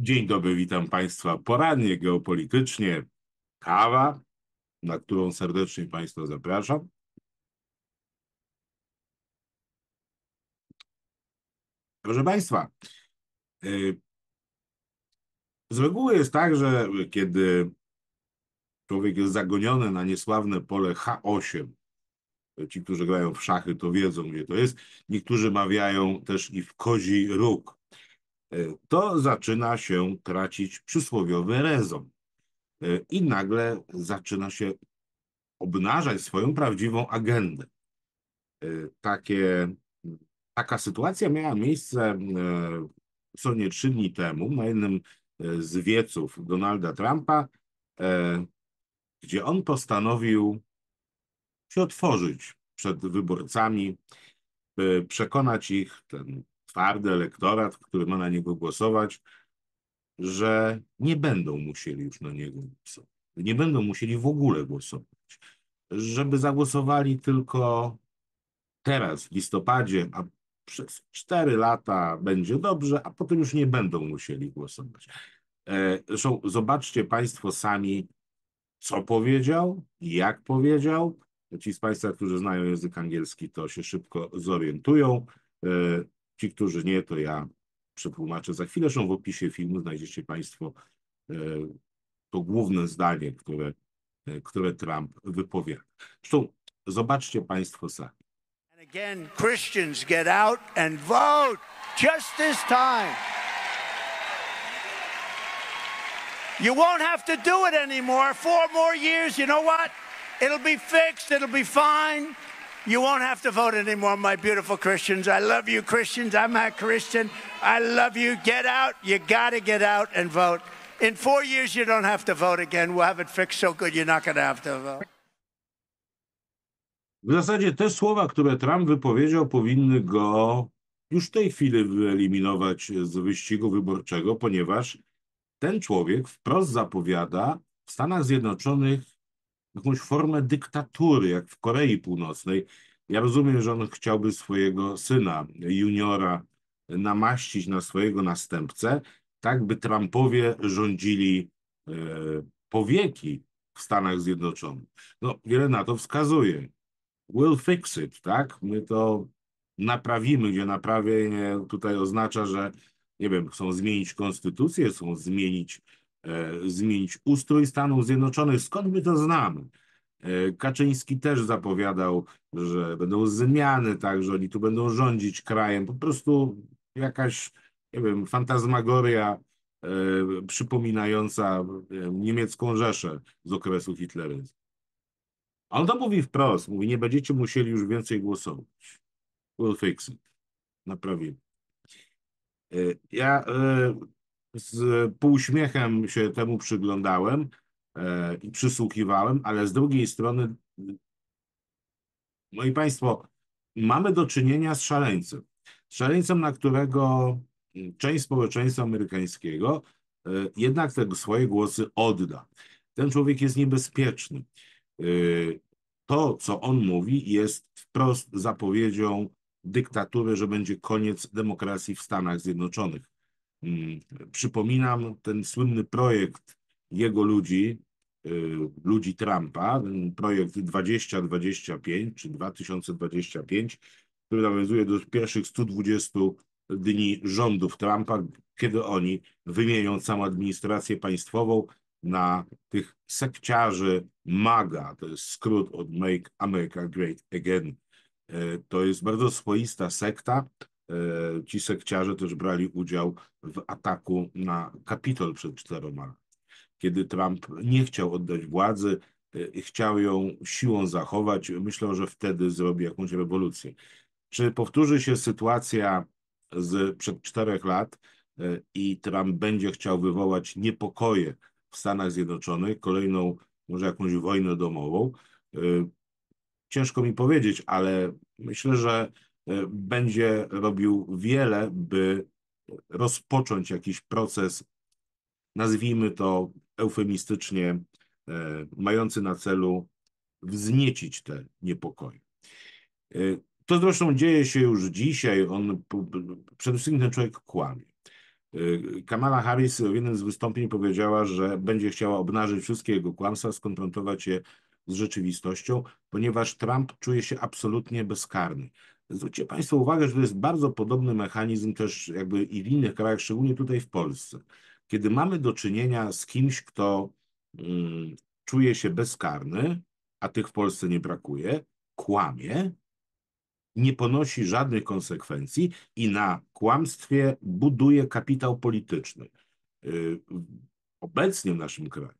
Dzień dobry, witam Państwa porannie geopolitycznie. Kawa, na którą serdecznie Państwa zapraszam. Proszę Państwa, y, z reguły jest tak, że kiedy człowiek jest zagoniony na niesławne pole H8, ci, którzy grają w szachy, to wiedzą, gdzie to jest. Niektórzy mawiają też i w kozi róg E, to zaczyna się tracić przysłowiowy rezon. E, I nagle zaczyna się obnażać swoją prawdziwą agendę. E, takie, taka sytuacja miała miejsce co nie trzy dni temu na jednym z wieców Donalda Trumpa, gdzie on postanowił się otworzyć przed wyborcami, przekonać ich, ten twardy elektorat, który ma na niego głosować, że nie będą musieli już na niego głosować. Nie będą musieli w ogóle głosować. Żeby zagłosowali tylko teraz, w listopadzie, a przez cztery lata będzie dobrze, a potem już nie będą musieli głosować. E, zresztą zobaczcie Państwo sami, co powiedział, jak powiedział. Ci z Państwa, którzy znają język angielski, to się szybko zorientują. E, Ci, którzy nie, to ja przetłumaczę za chwilę. są w opisie filmu znajdziecie Państwo e, to główne zdanie, które, e, które Trump wypowiada. Zresztą zobaczcie Państwo sami. Again, Christians get out and vote just this time. You won't have to do it anymore. Four more years, you know what? It'll be fixed, it'll be fine. You won't have to vote anymore, my beautiful Christians. I love you, Christians. I'm a Christian. I love you. Get out. You got to get out and vote. In four years, you don't have to vote again. We'll have it fixed so good you're not going to have to vote. W zasadzie te słowa, które Trump wypowiedział, powinny go już w tej chwili wyeliminować z wyścigu wyborczego, ponieważ ten człowiek wprost zapowiada w Stanach Zjednoczonych jakąś formę dyktatury, jak w Korei Północnej. Ja rozumiem, że on chciałby swojego syna, juniora, namaścić na swojego następcę, tak by Trumpowie rządzili e, powieki w Stanach Zjednoczonych. No, wiele na to wskazuje. We'll fix it, tak? My to naprawimy, gdzie naprawienie tutaj oznacza, że nie wiem, chcą zmienić konstytucję, chcą zmienić E, zmienić ustrój Stanów Zjednoczonych. Skąd my to znamy? E, Kaczyński też zapowiadał, że będą zmiany, tak, że oni tu będą rządzić krajem. Po prostu jakaś, nie wiem, fantazmagoria e, przypominająca e, niemiecką Rzeszę z okresu hitleryzmu. On to mówi wprost, mówi, nie będziecie musieli już więcej głosować. We'll fix it. Naprawimy. E, ja e, z półśmiechem się temu przyglądałem e, i przysłuchiwałem, ale z drugiej strony, moi Państwo, mamy do czynienia z szaleńcem. Szaleńcem, na którego mm, część społeczeństwa amerykańskiego e, jednak te swoje głosy odda. Ten człowiek jest niebezpieczny. E, to, co on mówi, jest wprost zapowiedzią dyktatury, że będzie koniec demokracji w Stanach Zjednoczonych. Przypominam ten słynny projekt jego ludzi, y, ludzi Trumpa, ten projekt 2025 czy 2025, który nawiązuje do pierwszych 120 dni rządów Trumpa, kiedy oni wymienią całą administrację państwową na tych sekciarzy MAGA, to jest skrót od Make America Great Again. Y, to jest bardzo swoista sekta, E, ci sekciarze też brali udział w ataku na Kapitol przed czteroma kiedy Trump nie chciał oddać władzy, e, chciał ją siłą zachować. Myślał, że wtedy zrobi jakąś rewolucję. Czy powtórzy się sytuacja z przed czterech lat e, i Trump będzie chciał wywołać niepokoje w Stanach Zjednoczonych, kolejną może jakąś wojnę domową? Ciężko mi powiedzieć, ale myślę, że Y, będzie robił wiele, by rozpocząć jakiś proces, nazwijmy to eufemistycznie, y, mający na celu wzniecić te niepokoje. Y, to zresztą dzieje się już dzisiaj. On przede wszystkim ten człowiek kłamie. Kamala Harris w jednym z wystąpień powiedziała, że będzie chciała obnażyć wszystkie jego kłamstwa, skonfrontować je z rzeczywistością, ponieważ Trump czuje się absolutnie bezkarny. Zwróćcie Państwo uwagę, że to jest bardzo podobny mechanizm też jakby i w innych krajach, szczególnie tutaj w Polsce. Kiedy mamy do czynienia z kimś, kto mm, czuje się bezkarny, a tych w Polsce nie brakuje, kłamie, nie ponosi żadnych konsekwencji i na kłamstwie buduje kapitał polityczny. Y, obecnie w naszym kraju,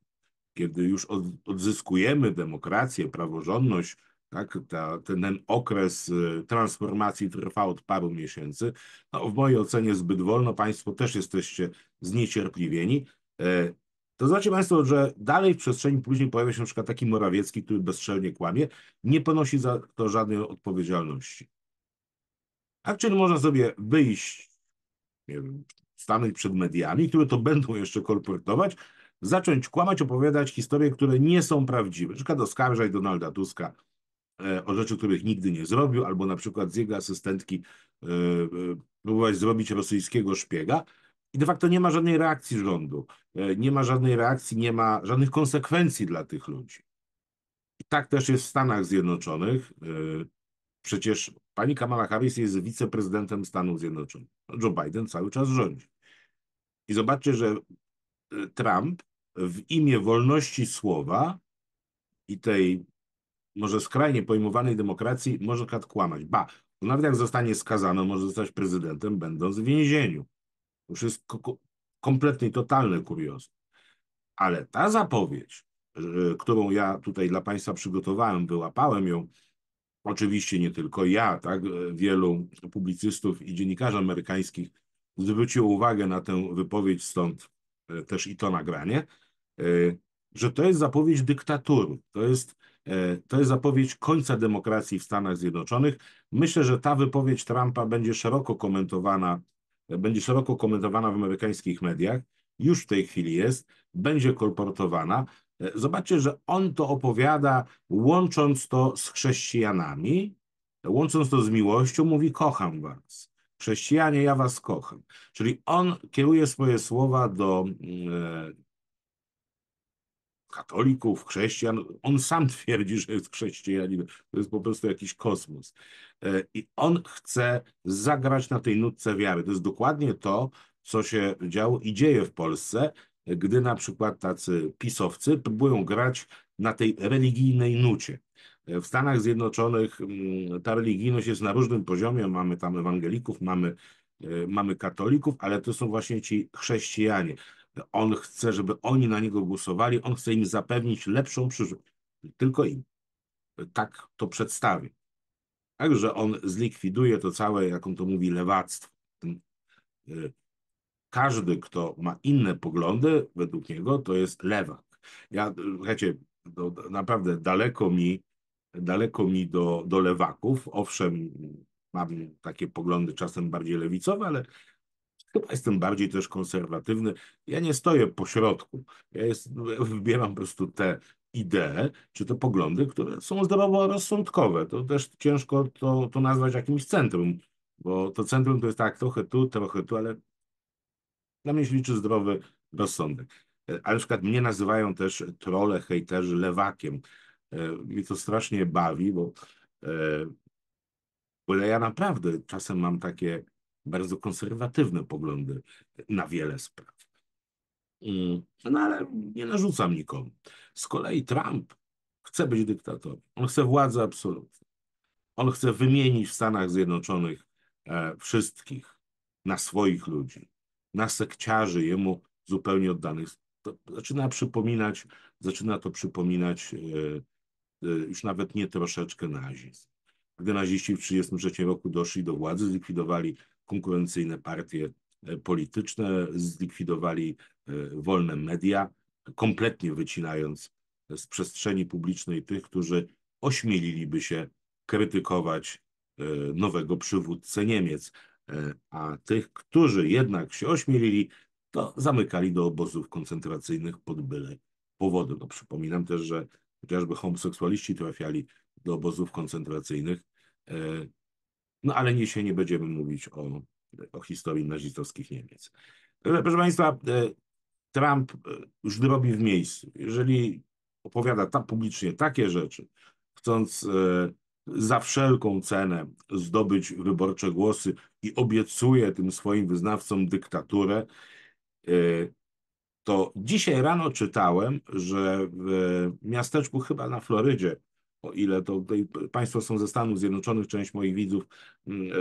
kiedy już odzyskujemy demokrację, praworządność, tak? Ta, ten, ten, okres y, transformacji trwa od paru miesięcy. No, w mojej ocenie zbyt wolno, Państwo też jesteście zniecierpliwieni. E, to znaczy Państwo, że dalej w przestrzeni później pojawia się na przykład taki Morawiecki, który bezczelnie kłamie, nie ponosi za to żadnej odpowiedzialności. A tak? czyli można sobie wyjść, nie wiem, stanąć przed mediami, które to będą jeszcze kolportować, zacząć kłamać, opowiadać historie, które nie są prawdziwe. Na przykład oskarżać Donalda Tuska E, o rzeczy, których nigdy nie zrobił, albo na przykład z jego asystentki e, e, próbować zrobić rosyjskiego szpiega. I de facto nie ma żadnej reakcji rządu, nie ma żadnej reakcji, nie ma żadnych konsekwencji dla tych ludzi. I tak też jest w Stanach Zjednoczonych. Przecież pani Kamala Harris jest wiceprezydentem Stanów Zjednoczonych. No, Joe Biden cały czas rządzi. I zobaczcie, że Trump w imię wolności słowa i tej może skrajnie pojmowanej demokracji może kat kłamać. Ba, nawet jak zostanie skazano, może zostać prezydentem, będąc w więzieniu. To wszystko kompletnie totalne kuriozum. Ale ta zapowiedź, którą ja tutaj dla Państwa przygotowałem, wyłapałem ją, oczywiście nie tylko ja, tak, wielu publicystów i dziennikarzy amerykańskich zwróciło uwagę na tę wypowiedź, stąd e, też i to nagranie. E, że to jest zapowiedź dyktatury, to jest, e, to jest zapowiedź końca demokracji w Stanach Zjednoczonych. Myślę, że ta wypowiedź Trumpa będzie szeroko komentowana, e, będzie szeroko komentowana w amerykańskich mediach, już w tej chwili jest, będzie kolportowana. E, zobaczcie, że on to opowiada, łącząc to z chrześcijanami, łącząc to z miłością, mówi: Kocham was. Chrześcijanie, ja was kocham. Czyli on kieruje swoje słowa do mm, katolików, chrześcijan. On sam twierdzi, że jest chrześcijaninem. To jest po prostu jakiś kosmos. E, I on chce zagrać na tej nutce wiary. To jest dokładnie to, co się działo i dzieje w Polsce, gdy na przykład tacy pisowcy próbują grać na tej religijnej nucie. E, w Stanach Zjednoczonych mm, ta religijność jest na różnym poziomie. Mamy tam ewangelików, mamy, e, mamy katolików, ale to są właśnie ci chrześcijanie on chce, żeby oni na niego głosowali, on chce im zapewnić lepszą przyszłość. Tylko im. Tak to przedstawi. Także on zlikwiduje to całe, jak on to mówi, lewactwo. Y, każdy, kto ma inne poglądy, według niego, to jest lewak. Ja, słuchajcie, to naprawdę daleko mi, daleko mi do, do lewaków. Owszem, mam takie poglądy czasem bardziej lewicowe, ale Chyba jestem bardziej też konserwatywny. Ja nie stoję po środku. Ja jest, wybieram po prostu te idee, czy te poglądy, które są zdroworozsądkowe. To też ciężko to, to nazwać jakimś centrum, bo to centrum to jest tak trochę tu, trochę tu, ale dla mnie się liczy zdrowy rozsądek. E, ale na przykład mnie nazywają też trole, hejterzy lewakiem. E, Mi to strasznie bawi, bo, e, bo ja naprawdę czasem mam takie bardzo konserwatywne poglądy na wiele spraw. Mm, no ale nie narzucam nikomu. Z kolei Trump chce być dyktatorem. On chce władzy absolutnej. On chce wymienić w Stanach Zjednoczonych e, wszystkich na swoich ludzi, na sekciarzy jemu zupełnie oddanych. To zaczyna przypominać, zaczyna to przypominać e, e, już nawet nie troszeczkę nazizm. Gdy naziści w 1933 roku doszli do władzy, zlikwidowali konkurencyjne partie e, polityczne, zlikwidowali e, wolne media, kompletnie wycinając e, z przestrzeni publicznej tych, którzy ośmieliliby się krytykować nowego przywódcę Niemiec, a tych, którzy jednak się ośmielili, to zamykali do obozów koncentracyjnych pod byle powodem. No, przypominam też, że chociażby homoseksualiści trafiali do obozów koncentracyjnych no ale dzisiaj nie będziemy mówić o, o historii nazistowskich Niemiec. E, proszę Państwa, e, Trump e, już robi w miejscu. Jeżeli opowiada tam publicznie takie rzeczy, chcąc za wszelką cenę zdobyć wyborcze głosy i obiecuje tym swoim wyznawcom dyktaturę, to dzisiaj rano czytałem, że w miasteczku chyba na Florydzie o ile to tutaj Państwo są ze Stanów Zjednoczonych, część moich widzów, mm, e,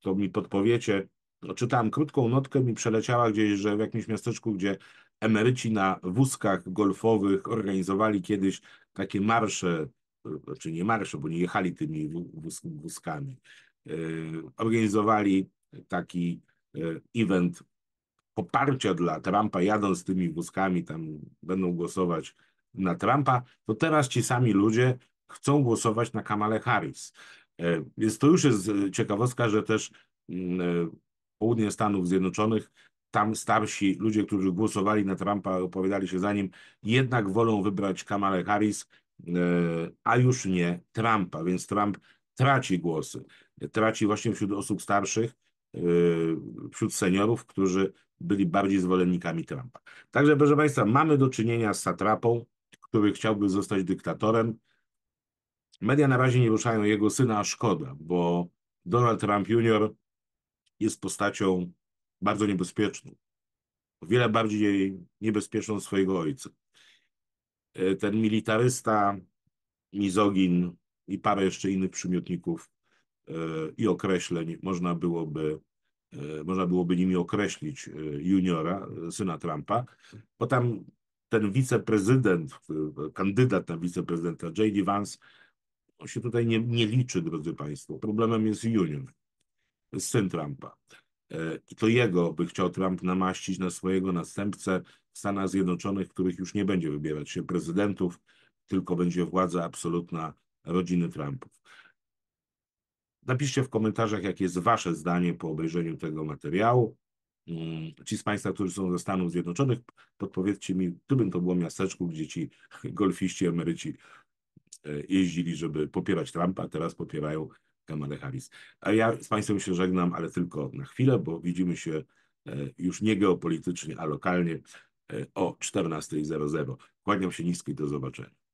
to mi podpowiecie. No, czytałem krótką notkę, mi przeleciała gdzieś, że w jakimś miasteczku, gdzie emeryci na wózkach golfowych organizowali kiedyś takie marsze, e, czy nie marsze, bo nie jechali tymi wózkami, e, organizowali taki event poparcia dla Trumpa, jadąc tymi wózkami, tam będą głosować na Trumpa, to teraz ci sami ludzie chcą głosować na Kamale Harris. E, więc to już jest e, ciekawostka, że też mm, e, południe Stanów Zjednoczonych, tam starsi ludzie, którzy głosowali na Trumpa, opowiadali się za nim, jednak wolą wybrać Kamale Harris, a już nie Trumpa, więc Trump traci głosy. Traci właśnie wśród osób starszych, wśród seniorów, którzy byli bardziej zwolennikami Trumpa. Także, proszę Państwa, mamy do czynienia z satrapą, który chciałby zostać dyktatorem. Media na razie nie ruszają jego syna, a szkoda, bo Donald Trump Jr. jest postacią bardzo niebezpieczną. O wiele bardziej niebezpieczną swojego ojca. E, ten militarysta, mizogin i parę jeszcze innych przymiotników e, i określeń można byłoby, e, można byłoby nimi określić juniora, syna Trumpa, bo tam ten wiceprezydent, kandydat na wiceprezydenta J.D. Vance, on się tutaj nie, nie liczy, drodzy Państwo. Problemem jest Union, syn Trumpa. E, I to jego by chciał Trump namaścić na swojego następcę w Stanach Zjednoczonych, w których już nie będzie wybierać się prezydentów, tylko będzie władza absolutna rodziny Trumpów. Napiszcie w komentarzach, jakie jest Wasze zdanie po obejrzeniu tego materiału. Mm, ci z Państwa, którzy są ze Stanów Zjednoczonych, podpowiedzcie mi, w to było miasteczku, gdzie ci golfiści emeryci e, jeździli, żeby popierać Trumpa, a teraz popierają Kamalę Harris. A ja z Państwem się żegnam, ale tylko na chwilę, bo widzimy się e, już nie geopolitycznie, a lokalnie e, o 14.00. Kłaniam się nisko i do zobaczenia.